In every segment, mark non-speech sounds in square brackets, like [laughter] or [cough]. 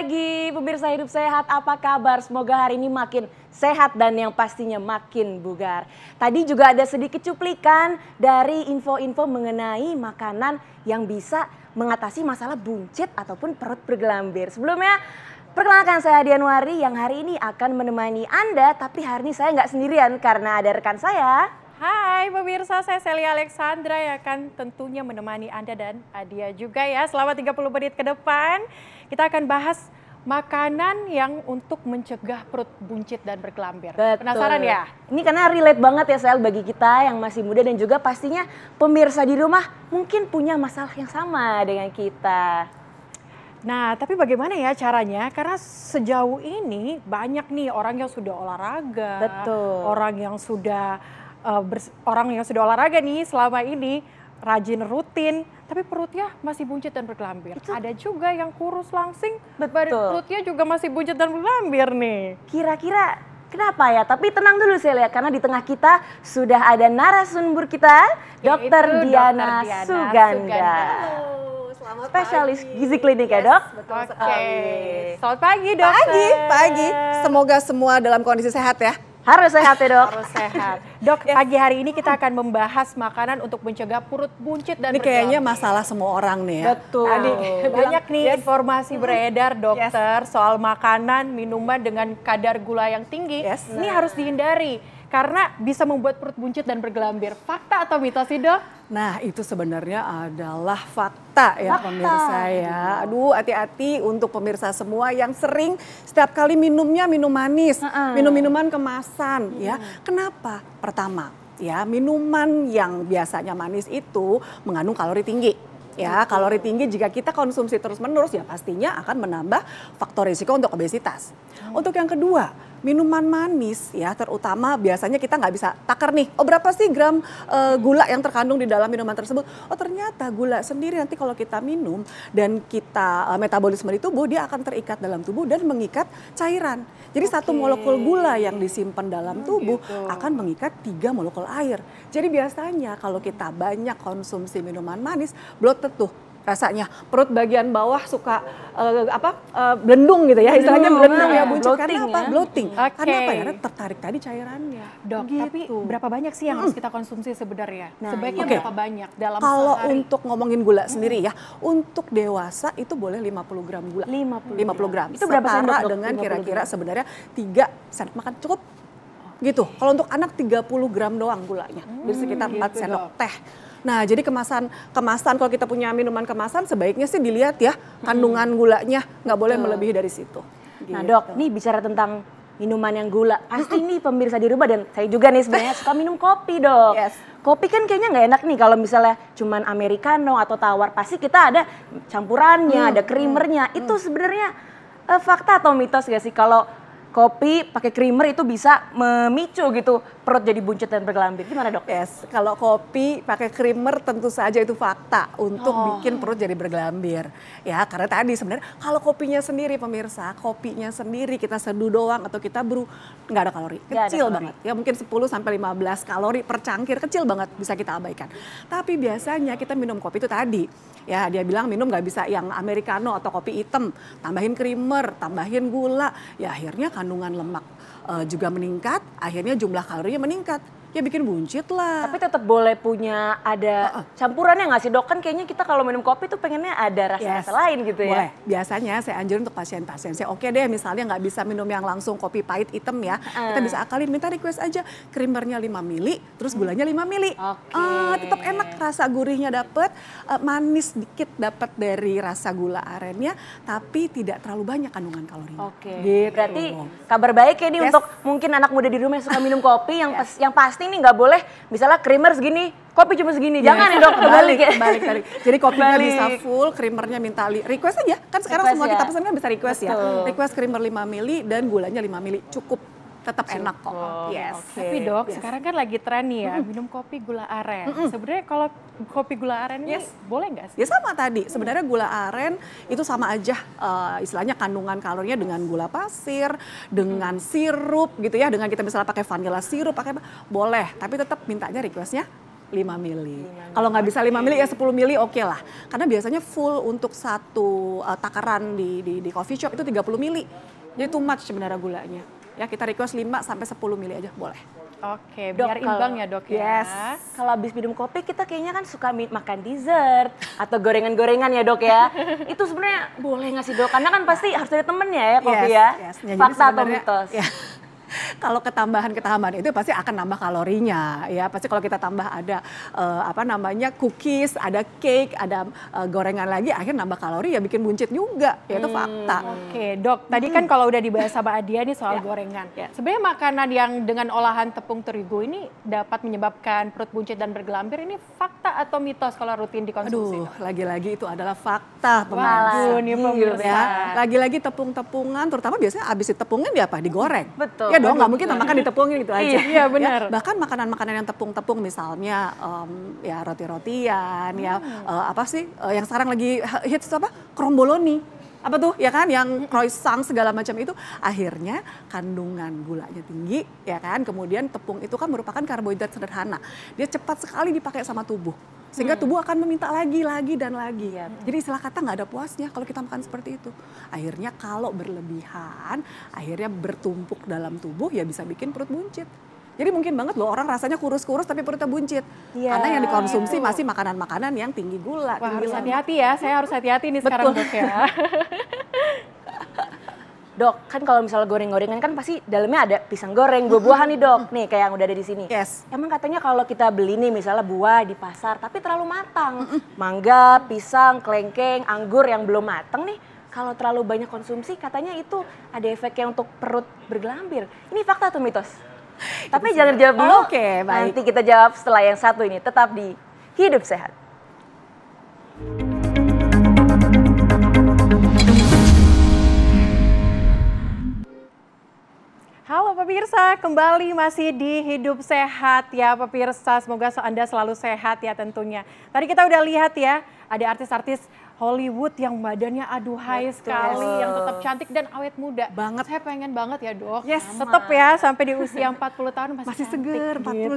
pagi pemirsa hidup sehat. Apa kabar? Semoga hari ini makin sehat dan yang pastinya makin bugar. Tadi juga ada sedikit cuplikan dari info-info mengenai makanan yang bisa mengatasi masalah buncit ataupun perut bergelambir. Sebelumnya Perkenalkan saya Dianwari yang hari ini akan menemani Anda, tapi hari ini saya nggak sendirian karena ada rekan saya. Hai, pemirsa, saya Celia Alexandra yang akan tentunya menemani Anda dan Adia juga ya selama 30 menit ke depan. Kita akan bahas makanan yang untuk mencegah perut buncit dan berkelambir. Betul. Penasaran ya? Ini karena relate banget ya Sel bagi kita yang masih muda dan juga pastinya pemirsa di rumah mungkin punya masalah yang sama dengan kita. Nah, tapi bagaimana ya caranya? Karena sejauh ini banyak nih orang yang sudah olahraga, Betul. orang yang sudah Eh, orang yang sudah olahraga nih selama ini rajin rutin, tapi perutnya masih buncit dan berkelambir. Itu... Ada juga yang kurus langsing, Betul. perutnya juga masih buncit dan berkelambir nih. Kira-kira Kenapa ya? Tapi tenang dulu saya lihat karena di tengah kita sudah ada narasumber kita, Dokter Diana, Diana Suganda. Suganda. Selamat Spesialis gizi klinik ya, yes, ya dok? Betul okay. Selamat pagi dok. Pagi, pagi. Semoga semua dalam kondisi sehat ya. Harus sehat ya dok. Harus sehat. [laughs] Dok, ya. pagi hari ini kita akan membahas makanan untuk mencegah perut buncit dan Ini kayaknya masalah semua orang nih ya. Betul. Tadi, banyak nih yes. informasi beredar dokter yes. soal makanan, minuman dengan kadar gula yang tinggi. Yes. Ini nah. harus dihindari karena bisa membuat perut buncit dan bergelambir. Fakta atau mitos sih dok? Nah itu sebenarnya adalah fakta ya fakta. pemirsa ya. Aduh hati-hati untuk pemirsa semua yang sering setiap kali minumnya minum manis, uh -uh. minum minuman kemasan ya. Kenapa? Pertama ya minuman yang biasanya manis itu mengandung kalori tinggi ya kalori tinggi jika kita konsumsi terus menerus ya pastinya akan menambah faktor risiko untuk obesitas. Mm. Untuk yang kedua minuman manis ya terutama biasanya kita nggak bisa takar nih oh berapa sih gram e, gula yang terkandung di dalam minuman tersebut oh ternyata gula sendiri nanti kalau kita minum dan kita e, metabolisme di tubuh dia akan terikat dalam tubuh dan mengikat cairan jadi okay. satu molekul gula yang disimpan dalam oh, tubuh gitu. akan mengikat tiga molekul air jadi biasanya kalau kita banyak konsumsi minuman manis blood tuh rasanya perut bagian bawah suka uh, apa uh, blendung gitu ya istilahnya blendung ya ah, buncit karena apa ya? bloating okay. karena apa ya tertarik tadi cairannya dok gitu. tapi berapa banyak sih yang harus kita konsumsi sebenarnya nah, sebaiknya okay. berapa banyak dalam kalau sehari? untuk ngomongin gula sendiri ya untuk dewasa itu boleh 50 gram gula 50, 50 gram itu berapa setara sendok, dengan kira-kira sebenarnya tiga sendok makan cukup gitu kalau untuk anak 30 gram doang gulanya hmm, di sekitar 4 gitu, sendok dok. teh Nah, jadi kemasan kemasan kalau kita punya minuman kemasan sebaiknya sih dilihat ya kandungan gulanya nggak boleh melebihi dari situ. Nah, gitu. Nah, Dok, ini bicara tentang minuman yang gula. Pasti nih pemirsa di rumah dan saya juga nih sebenarnya suka minum kopi, Dok. Yes. Kopi kan kayaknya nggak enak nih kalau misalnya cuman americano atau tawar. Pasti kita ada campurannya, hmm. ada creamernya. Hmm. Itu sebenarnya eh, fakta atau mitos gak sih kalau kopi pakai creamer itu bisa memicu gitu perut jadi buncit dan bergelambir. Gimana dok? Yes, kalau kopi pakai creamer tentu saja itu fakta untuk oh. bikin perut jadi bergelambir. Ya karena tadi sebenarnya kalau kopinya sendiri pemirsa, kopinya sendiri kita seduh doang atau kita brew nggak ada kalori, kecil ada kalori. banget. Ya mungkin 10 sampai 15 kalori per cangkir kecil banget bisa kita abaikan. Tapi biasanya kita minum kopi itu tadi ya dia bilang minum nggak bisa yang americano atau kopi hitam, tambahin creamer, tambahin gula, ya akhirnya kandungan lemak uh, juga meningkat, akhirnya jumlah kalorinya meningkat. Ya bikin buncit lah. Tapi tetap boleh punya ada uh -uh. campurannya nggak sih dok? Kan kayaknya kita kalau minum kopi tuh pengennya ada rasa-rasa yes. lain gitu ya. Boleh. Biasanya saya anjurin untuk pasien-pasien. Saya oke okay deh misalnya nggak bisa minum yang langsung kopi pahit hitam ya. Uh. Kita bisa akalin minta request aja krimernya 5 mili, terus gulanya 5 mili. Okay. Uh, tetap enak rasa gurihnya dapet, uh, manis dikit dapet dari rasa gula arennya, tapi tidak terlalu banyak kandungan kalorinya. Oke. Okay. Gitu. Berarti kabar baik ya nih yes. untuk mungkin anak muda di rumah yang suka minum kopi yang yes. pas, yang pasti pasti ini nggak boleh misalnya creamer segini, kopi cuma segini. Iya. Jangan ya dok, kembali Balik, balik. Jadi kopinya balik. bisa full, creamernya minta li request aja. Kan sekarang request semua ya. kita pesan kan bisa request ya. Betul. ya. Request creamer 5 mili dan gulanya 5 mili. Cukup tetap enak kok. Yes. Okay. Tapi dok, yes. sekarang kan lagi tren nih ya, mm. minum kopi gula aren. Mm -hmm. Sebenarnya kalau kopi gula aren yes. boleh nggak sih? Ya sama tadi. Sebenarnya gula aren itu sama aja uh, istilahnya kandungan kalorinya dengan gula pasir, dengan mm. sirup gitu ya, dengan kita misalnya pakai vanilla sirup, pakai boleh. Tapi tetap mintanya requestnya lima mili. 5 mili. Kalau nggak bisa 5 mili ya 10 mili oke okay lah. Karena biasanya full untuk satu uh, takaran di, di di coffee shop itu 30 mili. Jadi too much sebenarnya gulanya. Ya kita request 5 sampai 10 mili aja boleh. Oke, dok, biar imbang ya dok ya. Kalau habis minum kopi kita kayaknya kan suka makan dessert atau gorengan-gorengan ya dok ya. [laughs] Itu sebenarnya boleh ngasih sih dok? Karena kan pasti harus ada temennya ya kopi yes, ya. Yes. Fakta atau mitos? Ya kalau ketambahan ketambahan itu pasti akan nambah kalorinya ya pasti kalau kita tambah ada uh, apa namanya cookies ada cake ada uh, gorengan lagi akhirnya nambah kalori ya bikin buncit juga ya itu hmm, fakta oke okay. dok tadi hmm. kan kalau udah dibahas sama Adia nih soal ya. gorengan ya. sebenarnya makanan yang dengan olahan tepung terigu ini dapat menyebabkan perut buncit dan bergelambir ini fakta atau mitos kalau rutin dikonsumsi aduh lagi-lagi itu adalah fakta teman-teman iya, pemirsa ya. lagi-lagi tepung-tepungan terutama biasanya abis ditepungin dia ya apa digoreng betul ya dong, nggak mungkin makan ditepungin gitu aja. Iya, iya ya, benar. Ya, bahkan makanan-makanan yang tepung-tepung misalnya um, ya roti-rotian, ya, hmm. ya uh, apa sih uh, yang sekarang lagi hits apa kromboloni apa tuh ya kan yang croissant segala macam itu akhirnya kandungan gulanya tinggi ya kan kemudian tepung itu kan merupakan karbohidrat sederhana dia cepat sekali dipakai sama tubuh sehingga hmm. tubuh akan meminta lagi, lagi dan lagi. Ya. Jadi istilah kata nggak ada puasnya kalau kita makan seperti itu. Akhirnya kalau berlebihan, akhirnya bertumpuk dalam tubuh ya bisa bikin perut buncit. Jadi mungkin banget loh orang rasanya kurus-kurus tapi perutnya buncit. Ya, Karena yang dikonsumsi gitu. masih makanan-makanan yang tinggi gula. Wah, tinggi harus hati-hati ya, saya harus hati-hati nih Betul. sekarang dok ya. [laughs] dok kan kalau misalnya goreng-gorengan kan pasti dalamnya ada pisang goreng, buah-buahan nih dok, nih kayak yang udah ada di sini. Yes. Emang katanya kalau kita beli nih misalnya buah di pasar tapi terlalu matang, mangga, pisang, kelengkeng, anggur yang belum matang nih, kalau terlalu banyak konsumsi katanya itu ada efeknya untuk perut bergelambir. Ini fakta atau mitos? Tapi jangan jawab dulu. Oke, okay, Nanti kita jawab setelah yang satu ini. Tetap di Hidup Sehat. thank you pemirsa, kembali masih di Hidup Sehat ya pemirsa. Semoga Anda selalu sehat ya tentunya. Tadi kita udah lihat ya, ada artis-artis Hollywood yang badannya aduhai Betul. sekali, yang tetap cantik dan awet muda. Banget. Saya pengen banget ya dok. Yes, Sama. tetap ya sampai di usia 40 [laughs] tahun masih, masih seger, 40, gitu.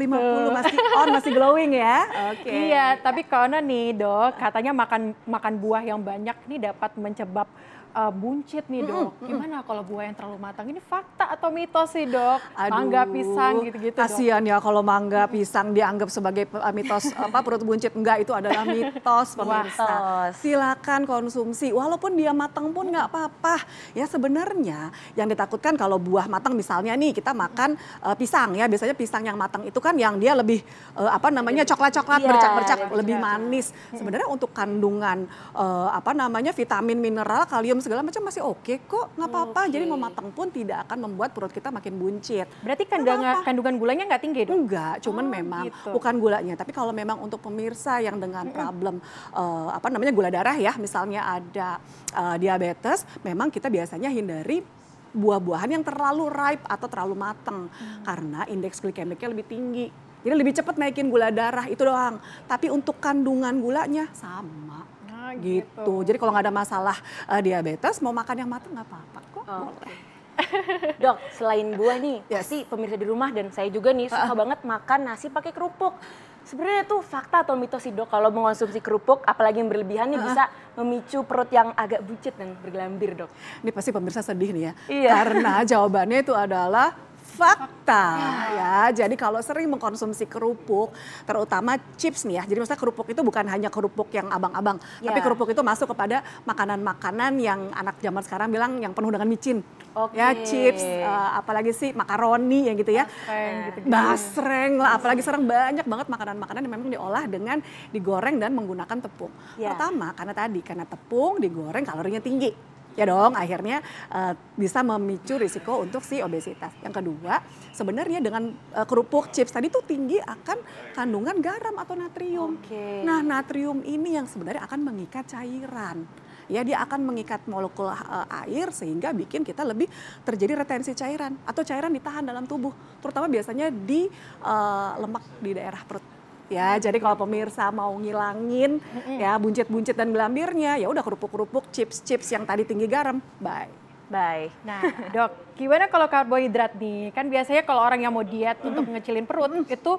masih [laughs] on, masih glowing ya. Oke. Okay. Iya, tapi karena nih dok, katanya makan makan buah yang banyak nih dapat mencebab uh, buncit nih dok. Gimana kalau buah yang terlalu matang? Ini fakta atau mitos sih dok? Aduh, mangga pisang gitu-gitu. Kasihan Kasian ya kalau mangga pisang dianggap sebagai eh, mitos eh, apa perut buncit enggak itu adalah mitos [laughs] pemirsa. Silakan konsumsi walaupun dia matang pun nggak apa-apa. Ya sebenarnya yang ditakutkan kalau buah matang misalnya nih kita makan uh, pisang ya biasanya pisang yang matang itu kan yang dia lebih uh, apa namanya coklat-coklat iya, bercak-bercak yeah, lebih manis. Sebenarnya untuk kandungan uh, apa namanya vitamin mineral kalium segala macam masih oke okay kok, nggak apa-apa. Okay. Jadi mau matang pun tidak akan membuat perut kita makin buncit. Berarti kandungan, kandungan gulanya nggak tinggi dong? Enggak, cuman oh, memang gitu. bukan gulanya. Tapi kalau memang untuk pemirsa yang dengan problem uh, apa namanya gula darah ya, misalnya ada uh, diabetes, memang kita biasanya hindari buah-buahan yang terlalu ripe atau terlalu matang hmm. karena indeks glikemiknya lebih tinggi. Jadi lebih cepat naikin gula darah itu doang. Tapi untuk kandungan gulanya sama gitu. gitu. Jadi kalau nggak ada masalah uh, diabetes, mau makan yang matang nggak apa-apa kok. Oh, [laughs] Dok, selain buah nih, yes. pasti pemirsa di rumah dan saya juga nih suka uh. banget makan nasi pakai kerupuk. Sebenarnya itu fakta atau mitos sih dok, kalau mengonsumsi kerupuk, apalagi yang berlebihan nih uh. bisa memicu perut yang agak bucit dan bergelambir dok. Ini pasti pemirsa sedih nih ya, iya. karena [laughs] jawabannya itu adalah fakta ya. Jadi kalau sering mengkonsumsi kerupuk, terutama chips nih ya. Jadi maksudnya kerupuk itu bukan hanya kerupuk yang abang-abang, ya. tapi kerupuk itu masuk kepada makanan-makanan yang anak zaman sekarang bilang yang penuh dengan micin. Okay. Ya chips, uh, apalagi sih makaroni yang gitu ya. Basreng gitu. Kan ya. Basreng lah, apalagi sekarang banyak banget makanan-makanan yang memang diolah dengan digoreng dan menggunakan tepung. Ya. Pertama karena tadi karena tepung digoreng kalorinya tinggi ya dong akhirnya uh, bisa memicu risiko untuk si obesitas. Yang kedua, sebenarnya dengan uh, kerupuk chips tadi tuh tinggi akan kandungan garam atau natrium. Okay. Nah, natrium ini yang sebenarnya akan mengikat cairan. Ya, dia akan mengikat molekul uh, air sehingga bikin kita lebih terjadi retensi cairan atau cairan ditahan dalam tubuh, terutama biasanya di uh, lemak di daerah perut ya. Jadi kalau pemirsa mau ngilangin ya buncit-buncit dan gelambirnya, ya udah kerupuk-kerupuk, chips-chips yang tadi tinggi garam, bye. Baik. Nah, dok, gimana kalau karbohidrat nih? Kan biasanya kalau orang yang mau diet untuk ngecilin perut itu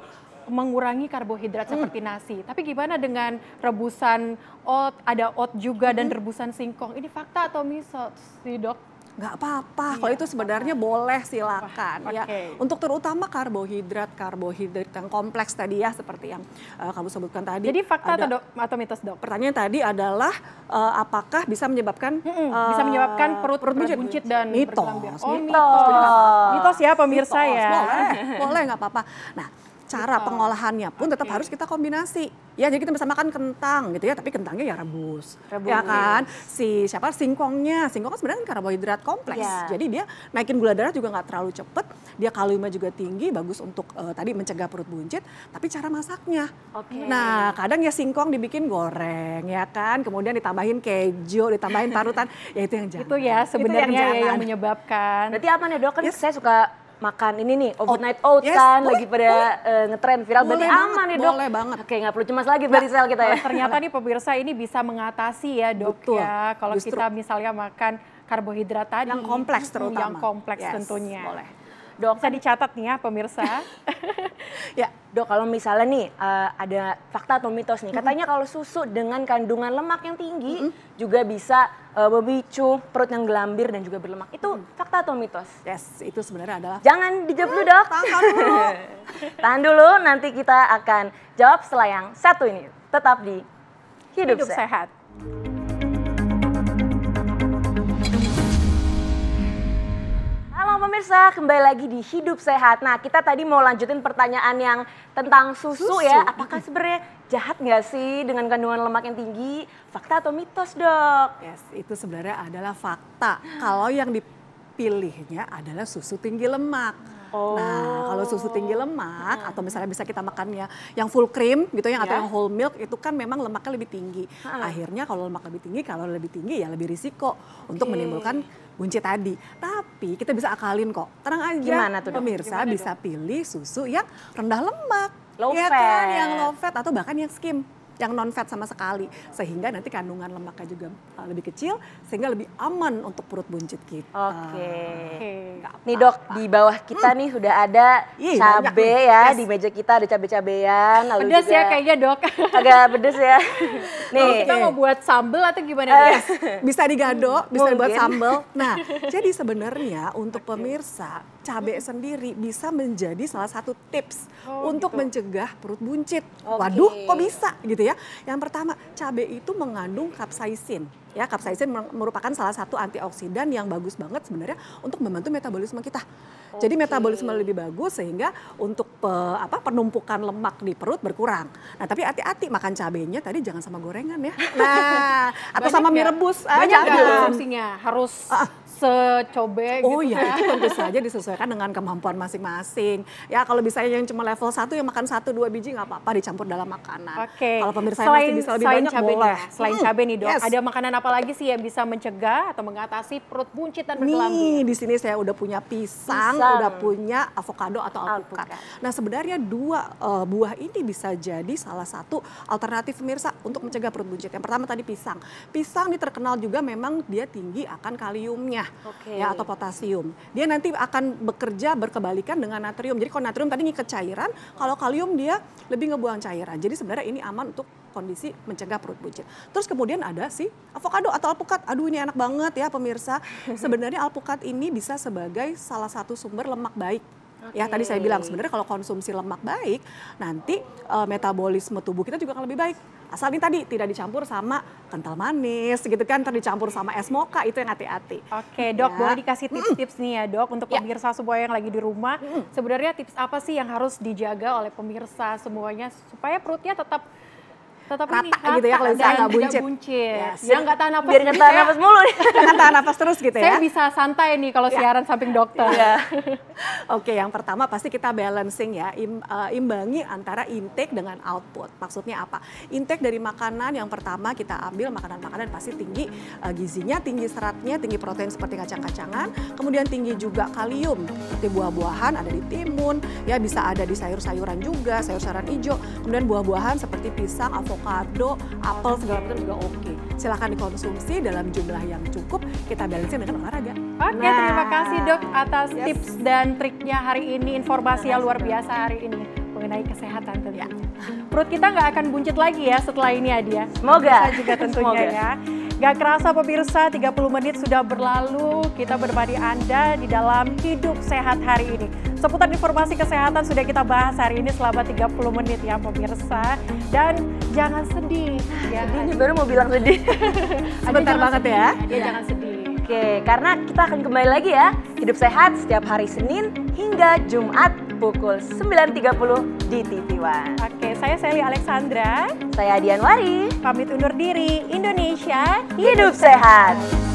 mengurangi karbohidrat seperti nasi. Tapi gimana dengan rebusan oat, ada oat juga dan rebusan singkong? Ini fakta atau misal sih, dok? nggak apa-apa. Iya. Kalau itu sebenarnya boleh silakan okay. ya. Untuk terutama karbohidrat, karbohidrat yang kompleks tadi ya seperti yang uh, kamu sebutkan tadi. Jadi fakta ada, atau, dok, atau mitos dok? Pertanyaan tadi adalah uh, apakah bisa menyebabkan uh, bisa menyebabkan perut, perut buncit, buncit dan mitos, mitos. Oh, mitos. Mitos ya pemirsa mitos. ya. Boleh, [laughs] boleh nggak apa-apa. Nah, cara Betul. pengolahannya pun okay. tetap harus kita kombinasi. Ya, jadi kita bisa makan kentang gitu ya, tapi kentangnya ya rebus. rebus. Ya kan? Si siapa singkongnya. Singkong kan sebenarnya kan karbohidrat kompleks. Yeah. Jadi dia naikin gula darah juga nggak terlalu cepet, dia kaliumnya juga tinggi, bagus untuk uh, tadi mencegah perut buncit, tapi cara masaknya. Okay. Nah, kadang ya singkong dibikin goreng ya kan, kemudian ditambahin keju, ditambahin parutan, ya itu yang ya jangan. Itu ya sebenarnya yang, yang menyebabkan. Berarti apa nih, Dok? Kan yes. saya suka makan ini nih oh, overnight oats yes, kan boleh, lagi pada boleh. Uh, eh, ngetren viral boleh berarti banget, aman ya, nih dok boleh banget oke nggak perlu cemas lagi dari nah, sel kita ya eh, ternyata nih pemirsa ini bisa mengatasi ya dok Betul. ya kalau kita misalnya makan karbohidrat tadi yang kompleks terutama yang kompleks yes, tentunya boleh Dok, saya dicatat nih ya pemirsa. [laughs] ya, Dok, kalau misalnya nih uh, ada fakta atau mitos nih, katanya kalau susu dengan kandungan lemak yang tinggi mm -hmm. juga bisa uh, memicu perut yang gelambir dan juga berlemak. Itu fakta atau mitos? Yes, itu sebenarnya adalah Jangan dijawab dulu, Dok. Tahan dulu. [laughs] Tahan dulu, nanti kita akan jawab setelah satu ini. Tetap di Hidup, Hidup Sehat. sehat. pemirsa, kembali lagi di Hidup Sehat. Nah, kita tadi mau lanjutin pertanyaan yang tentang susu, susu. ya. Apakah sebenarnya jahat nggak sih dengan kandungan lemak yang tinggi? Fakta atau mitos, dok? Yes, itu sebenarnya adalah fakta. Kalau yang dipilihnya adalah susu tinggi lemak. Oh. Nah, kalau susu tinggi lemak hmm. atau misalnya bisa kita makannya yang full cream gitu yang yeah. atau ya. yang whole milk itu kan memang lemaknya lebih tinggi. Hmm. Akhirnya kalau lemak lebih tinggi, kalau lebih tinggi ya lebih risiko okay. untuk menimbulkan kunci tadi. Tapi kita bisa akalin kok. Tenang aja. Gimana tuh? Pemirsa Gimana bisa pilih susu yang rendah lemak. Low ya fat. kan, yang low fat atau bahkan yang skim yang non fat sama sekali sehingga nanti kandungan lemaknya juga eh, lebih kecil sehingga lebih aman untuk perut buncit kita. Oke. Okay. Nih dok di bawah kita hmm. nih sudah ada Ih, cabe ya yes. di meja kita ada cabe-cabean lalu pedes ya juga ya kayaknya dok. Agak pedes ya. [laughs] nih oh, kita mau buat sambel atau gimana uh, Bisa digado, bisa Mungkin. buat sambel. Nah, [laughs] jadi sebenarnya untuk pemirsa cabai hmm. sendiri bisa menjadi salah satu tips oh, untuk gitu. mencegah perut buncit. Okay. Waduh, kok bisa gitu ya? Yang pertama, cabai itu mengandung kapsaisin. Ya, kapsaisin merupakan salah satu antioksidan yang bagus banget sebenarnya untuk membantu metabolisme kita. Okay. Jadi metabolisme lebih bagus sehingga untuk pe, apa penumpukan lemak di perut berkurang. Nah, tapi hati-hati makan cabenya tadi jangan sama gorengan ya. [laughs] Nah, atau sama mie ya. rebus. Ah, banyak konsumsinya, harus ah, ah. secobe oh, gitu. Oh iya, ya, itu tentu saja disesuaikan dengan kemampuan masing-masing. Ya kalau bisa yang cuma level satu yang makan satu dua biji nggak apa-apa dicampur dalam makanan. Oke. Okay. Kalau pemirsa selain, masih bisa lebih banyak cabenya boleh. selain hmm. cabe nih dok, yes. ada makanan apa apalagi sih yang bisa mencegah atau mengatasi perut buncit dan berkelambu? Nih, di sini saya udah punya pisang, pisang. udah punya avocado atau alpukat. alpukat. Nah, sebenarnya dua uh, buah ini bisa jadi salah satu alternatif pemirsa untuk mencegah perut buncit. Yang pertama tadi pisang. Pisang ini terkenal juga memang dia tinggi akan kaliumnya okay. ya atau potasium. Dia nanti akan bekerja berkebalikan dengan natrium. Jadi kalau natrium tadi ngikat cairan, kalau kalium dia lebih ngebuang cairan. Jadi sebenarnya ini aman untuk kondisi mencegah perut buncit. Terus kemudian ada sih, avocado atau alpukat. Aduh ini enak banget ya pemirsa. [laughs] Sebenarnya alpukat ini bisa sebagai salah satu sumber lemak baik Okay. Ya tadi saya bilang sebenarnya kalau konsumsi lemak baik, nanti uh, metabolisme tubuh kita juga akan lebih baik. Asal ini tadi tidak dicampur sama kental manis gitu kan, tadi dicampur sama es moka itu yang hati-hati. Oke, okay, iya. Dok, ya. boleh dikasih tips-tips nih ya, Dok, untuk ya. pemirsa semua yang lagi di rumah. Sebenarnya tips apa sih yang harus dijaga oleh pemirsa semuanya supaya perutnya tetap tetap rata ini, gitu ya kalau misalnya nggak buncit. buncit. Yes. nggak tahan nafas. Biar nggak tahan nafas mulu. [laughs] tahan nafas terus gitu ya. Saya bisa santai nih kalau ya. siaran samping dokter. Yeah. [laughs] Oke, yang pertama pasti kita balancing ya, Im, uh, imbangi antara intake dengan output. Maksudnya apa? Intake dari makanan yang pertama kita ambil makanan-makanan pasti tinggi uh, gizinya, tinggi seratnya, tinggi protein seperti kacang-kacangan, kemudian tinggi juga kalium seperti buah-buahan ada di timun, ya bisa ada di sayur-sayuran juga, sayur-sayuran hijau, kemudian buah-buahan seperti pisang, avocado avocado, apel segala macam juga oke. Okay. Silahkan dikonsumsi dalam jumlah yang cukup, kita balance dengan olahraga. Oke, okay, nah, terima kasih dok atas yes. tips dan triknya hari ini, informasi yang luar biasa hari ini mengenai kesehatan tentunya. Ya. Perut kita nggak akan buncit lagi ya setelah ini Adia. Semoga. Semoga juga tentunya Semoga. ya. Gak kerasa pemirsa 30 menit sudah berlalu kita berbagi Anda di dalam hidup sehat hari ini. Seputar informasi kesehatan sudah kita bahas hari ini selama 30 menit ya pemirsa. Dan jangan sedih. Ya, sedih ini baru mau bilang sedih. [laughs] Sebentar banget ya. sedih, ya. Dia jangan sedih. Oke, karena kita akan kembali lagi ya. Hidup sehat setiap hari Senin hingga Jumat pukul 9.30 di TV One. Oke, saya Sally Alexandra. Saya Dian Wari. Pamit undur diri. Indonesia hidup, hidup sehat. sehat.